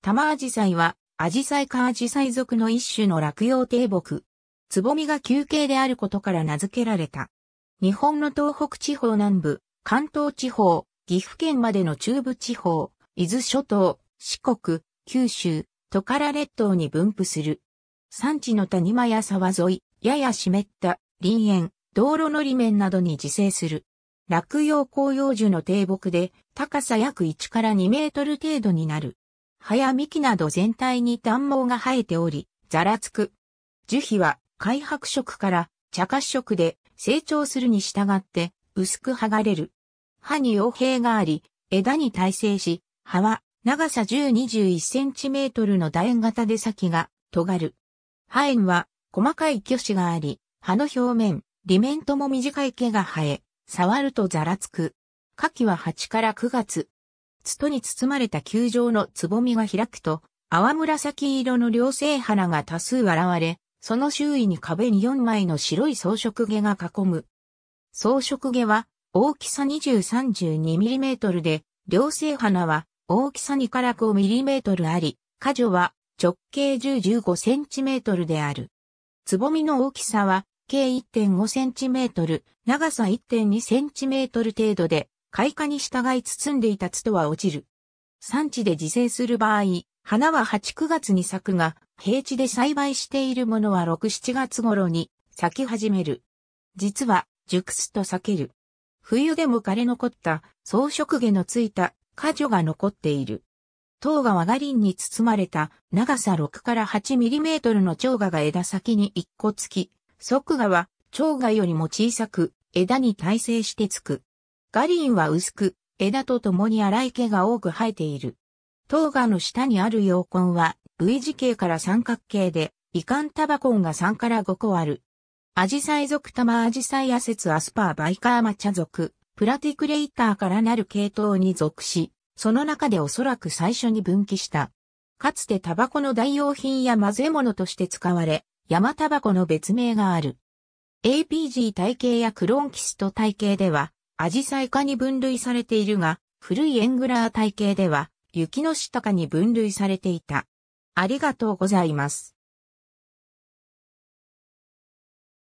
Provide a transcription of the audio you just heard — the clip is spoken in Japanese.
玉アジサイは、アジサイかアジサイ属の一種の落葉低木。つぼみが休憩であることから名付けられた。日本の東北地方南部、関東地方、岐阜県までの中部地方、伊豆諸島、四国、九州、トカラ列島に分布する。産地の谷間や沢沿い、やや湿った林園、道路の裏面などに自生する。落葉紅葉樹の低木で、高さ約1から2メートル程度になる。葉や幹など全体に短毛が生えており、ざらつく。樹皮は開白色から茶褐色で成長するに従って薄く剥がれる。葉に横平があり、枝に耐性し、葉は長さ10、21センチメートルの楕円型で先が尖る。葉縁は細かい巨子があり、葉の表面、裏面とも短い毛が生え、触るとざらつく。夏季は8から9月、ツトに包まれた球状のつぼみが開くと、淡紫色の両生花が多数現れ、その周囲に壁に4枚の白い装飾毛が囲む。装飾毛は大きさ 20-32mm で、両生花は大きさ2から 5mm あり、花女は直径 10-15cm である。つぼみの大きさは計 1.5cm、長さ 1.2cm 程度で、開花に従い包んでいたツトは落ちる。産地で自生する場合、花は8、9月に咲くが、平地で栽培しているものは6、7月頃に咲き始める。実は、熟すと咲ける。冬でも枯れ残った草食下のついた果樹が残っている。塔が和が林に包まれた長さ6から8ミリメートルの蝶芽が枝先に1個つき、側芽は蝶芽よりも小さく枝に耐性してつく。ガリンは薄く、枝と共に粗い毛が多く生えている。糖芽の下にある葉根は V 字形から三角形で、遺憾タバコンが3から5個ある。アジサイ属玉アジサイアセツアスパーバイカーマチャ属、プラティクレイターからなる系統に属し、その中でおそらく最初に分岐した。かつてタバコの代用品や混ぜ物として使われ、山タバコの別名がある。APG 体系やクロンキスト体系では、アジサイ科に分類されているが、古いエングラー体系では、雪の下科に分類されていた。ありがとうございます。